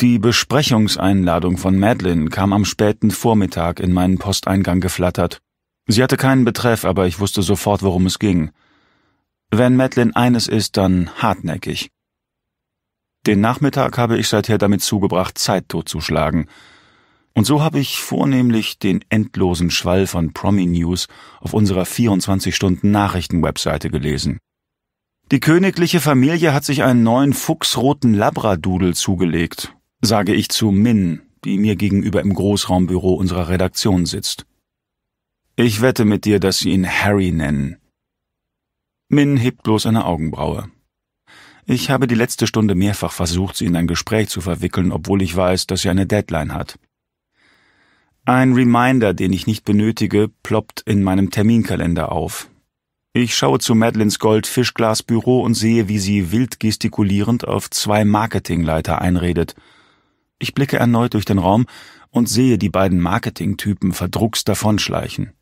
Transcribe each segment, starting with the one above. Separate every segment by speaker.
Speaker 1: Die Besprechungseinladung von Madeline kam am späten Vormittag in meinen Posteingang geflattert. Sie hatte keinen Betreff, aber ich wusste sofort, worum es ging. Wenn Madeline eines ist, dann hartnäckig. Den Nachmittag habe ich seither damit zugebracht, Zeit totzuschlagen. Und so habe ich vornehmlich den endlosen Schwall von Promi-News auf unserer 24-Stunden-Nachrichten-Webseite gelesen. Die königliche Familie hat sich einen neuen fuchsroten Labradudel zugelegt sage ich zu Min, die mir gegenüber im Großraumbüro unserer Redaktion sitzt. Ich wette mit dir, dass sie ihn Harry nennen. Min hebt bloß eine Augenbraue. Ich habe die letzte Stunde mehrfach versucht, sie in ein Gespräch zu verwickeln, obwohl ich weiß, dass sie eine Deadline hat. Ein Reminder, den ich nicht benötige, ploppt in meinem Terminkalender auf. Ich schaue zu Madelines Goldfischglasbüro und sehe, wie sie wild gestikulierend auf zwei Marketingleiter einredet – ich blicke erneut durch den Raum und sehe die beiden Marketingtypen verdruckst davonschleichen.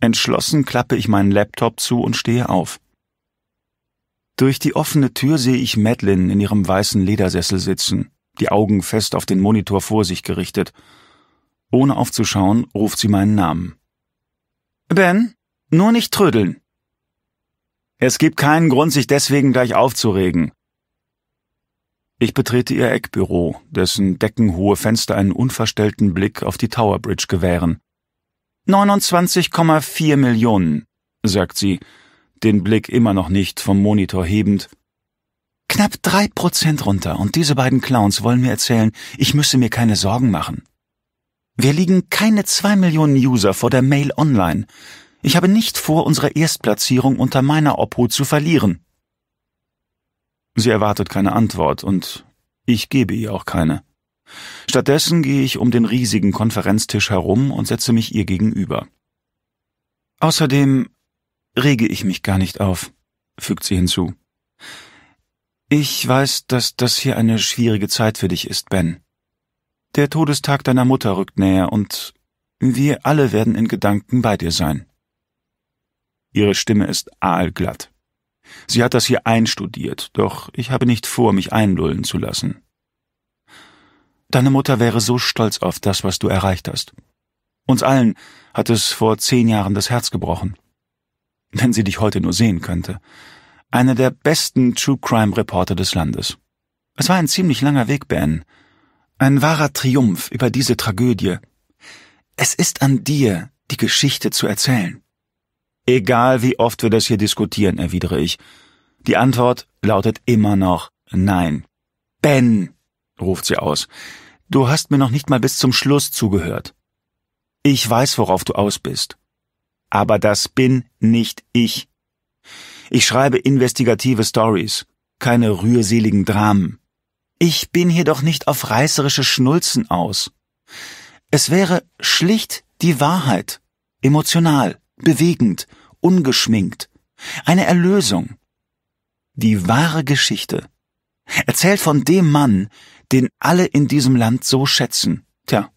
Speaker 1: Entschlossen klappe ich meinen Laptop zu und stehe auf. Durch die offene Tür sehe ich Madeline in ihrem weißen Ledersessel sitzen, die Augen fest auf den Monitor vor sich gerichtet. Ohne aufzuschauen, ruft sie meinen Namen. Ben, nur nicht trödeln. Es gibt keinen Grund, sich deswegen gleich aufzuregen. Ich betrete ihr Eckbüro, dessen deckenhohe Fenster einen unverstellten Blick auf die Tower Bridge gewähren. 29,4 Millionen, sagt sie, den Blick immer noch nicht vom Monitor hebend. Knapp drei Prozent runter und diese beiden Clowns wollen mir erzählen, ich müsse mir keine Sorgen machen. Wir liegen keine zwei Millionen User vor der Mail online. Ich habe nicht vor, unsere Erstplatzierung unter meiner Obhut zu verlieren. Sie erwartet keine Antwort und ich gebe ihr auch keine. Stattdessen gehe ich um den riesigen Konferenztisch herum und setze mich ihr gegenüber. Außerdem rege ich mich gar nicht auf, fügt sie hinzu. Ich weiß, dass das hier eine schwierige Zeit für dich ist, Ben. Der Todestag deiner Mutter rückt näher und wir alle werden in Gedanken bei dir sein. Ihre Stimme ist aalglatt. Sie hat das hier einstudiert, doch ich habe nicht vor, mich einlullen zu lassen. Deine Mutter wäre so stolz auf das, was du erreicht hast. Uns allen hat es vor zehn Jahren das Herz gebrochen. Wenn sie dich heute nur sehen könnte. Einer der besten True Crime Reporter des Landes. Es war ein ziemlich langer Weg, Ben. Ein wahrer Triumph über diese Tragödie. Es ist an dir, die Geschichte zu erzählen. Egal wie oft wir das hier diskutieren, erwidere ich. Die Antwort lautet immer noch Nein. Ben, ruft sie aus, du hast mir noch nicht mal bis zum Schluss zugehört. Ich weiß, worauf du aus bist. Aber das bin nicht ich. Ich schreibe investigative Stories, keine rührseligen Dramen. Ich bin hier doch nicht auf reißerische Schnulzen aus. Es wäre schlicht die Wahrheit, emotional bewegend, ungeschminkt, eine Erlösung. Die wahre Geschichte, erzählt von dem Mann, den alle in diesem Land so schätzen. Tja.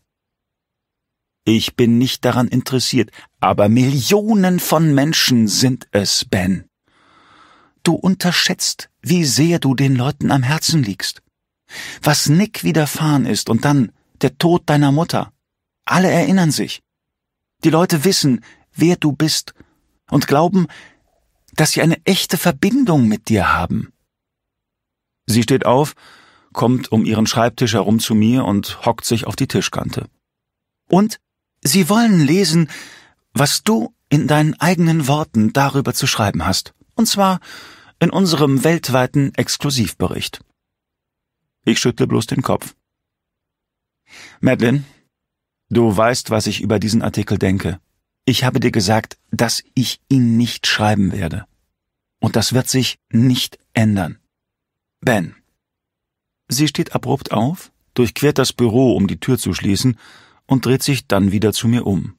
Speaker 1: Ich bin nicht daran interessiert, aber Millionen von Menschen sind es, Ben. Du unterschätzt, wie sehr du den Leuten am Herzen liegst. Was Nick widerfahren ist und dann der Tod deiner Mutter. Alle erinnern sich. Die Leute wissen, wer du bist und glauben, dass sie eine echte Verbindung mit dir haben. Sie steht auf, kommt um ihren Schreibtisch herum zu mir und hockt sich auf die Tischkante. Und sie wollen lesen, was du in deinen eigenen Worten darüber zu schreiben hast, und zwar in unserem weltweiten Exklusivbericht. Ich schüttle bloß den Kopf. Madeline, du weißt, was ich über diesen Artikel denke, ich habe dir gesagt, dass ich ihn nicht schreiben werde. Und das wird sich nicht ändern. Ben. Sie steht abrupt auf, durchquert das Büro, um die Tür zu schließen, und dreht sich dann wieder zu mir um.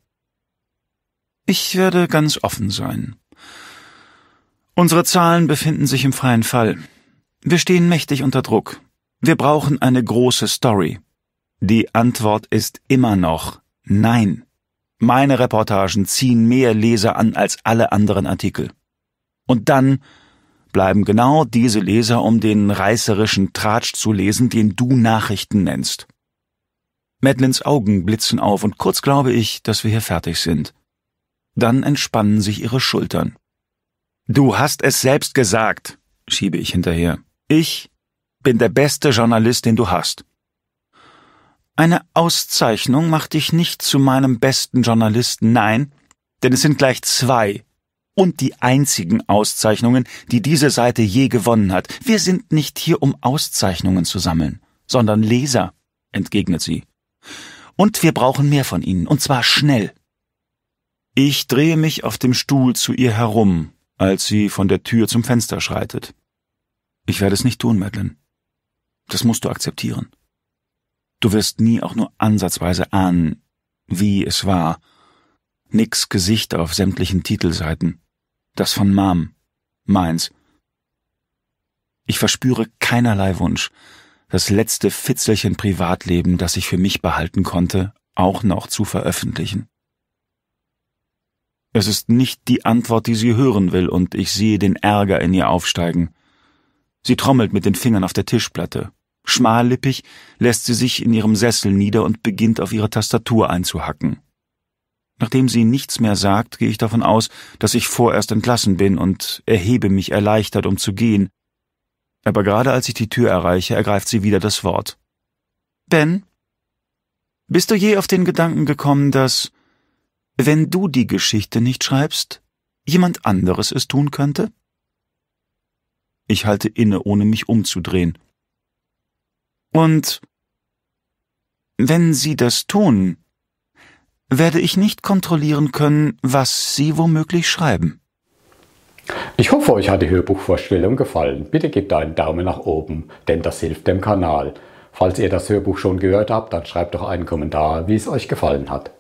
Speaker 1: Ich werde ganz offen sein. Unsere Zahlen befinden sich im freien Fall. Wir stehen mächtig unter Druck. Wir brauchen eine große Story. Die Antwort ist immer noch Nein. Meine Reportagen ziehen mehr Leser an als alle anderen Artikel. Und dann bleiben genau diese Leser, um den reißerischen Tratsch zu lesen, den du Nachrichten nennst. Madelines Augen blitzen auf und kurz glaube ich, dass wir hier fertig sind. Dann entspannen sich ihre Schultern. Du hast es selbst gesagt, schiebe ich hinterher. Ich bin der beste Journalist, den du hast. Eine Auszeichnung macht dich nicht zu meinem besten Journalisten, nein, denn es sind gleich zwei und die einzigen Auszeichnungen, die diese Seite je gewonnen hat. Wir sind nicht hier, um Auszeichnungen zu sammeln, sondern Leser, entgegnet sie. Und wir brauchen mehr von ihnen, und zwar schnell. Ich drehe mich auf dem Stuhl zu ihr herum, als sie von der Tür zum Fenster schreitet. Ich werde es nicht tun, Madeline. Das musst du akzeptieren. Du wirst nie auch nur ansatzweise ahnen, wie es war. Nicks Gesicht auf sämtlichen Titelseiten. Das von Mom. Meins. Ich verspüre keinerlei Wunsch, das letzte Fitzelchen Privatleben, das ich für mich behalten konnte, auch noch zu veröffentlichen. Es ist nicht die Antwort, die sie hören will, und ich sehe den Ärger in ihr aufsteigen. Sie trommelt mit den Fingern auf der Tischplatte, Schmallippig lässt sie sich in ihrem Sessel nieder und beginnt auf ihre Tastatur einzuhacken. Nachdem sie nichts mehr sagt, gehe ich davon aus, dass ich vorerst entlassen bin und erhebe mich erleichtert, um zu gehen. Aber gerade als ich die Tür erreiche, ergreift sie wieder das Wort. Ben, bist du je auf den Gedanken gekommen, dass, wenn du die Geschichte nicht schreibst, jemand anderes es tun könnte? Ich halte inne, ohne mich umzudrehen. Und wenn Sie das tun, werde ich nicht kontrollieren können, was Sie womöglich schreiben. Ich hoffe, euch hat die Hörbuchvorstellung gefallen. Bitte gebt einen Daumen nach oben, denn das hilft dem Kanal. Falls ihr das Hörbuch schon gehört habt, dann schreibt doch einen Kommentar, wie es euch gefallen hat.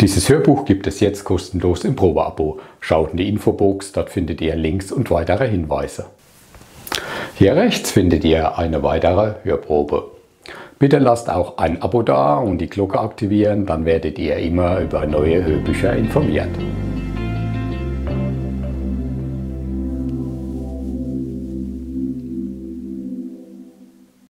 Speaker 1: Dieses Hörbuch gibt es jetzt kostenlos im Probeabo. Schaut in die Infobox, dort findet ihr Links und weitere Hinweise. Hier rechts findet ihr eine weitere Hörprobe. Bitte lasst auch ein Abo da und die Glocke aktivieren, dann werdet ihr immer über neue Hörbücher informiert.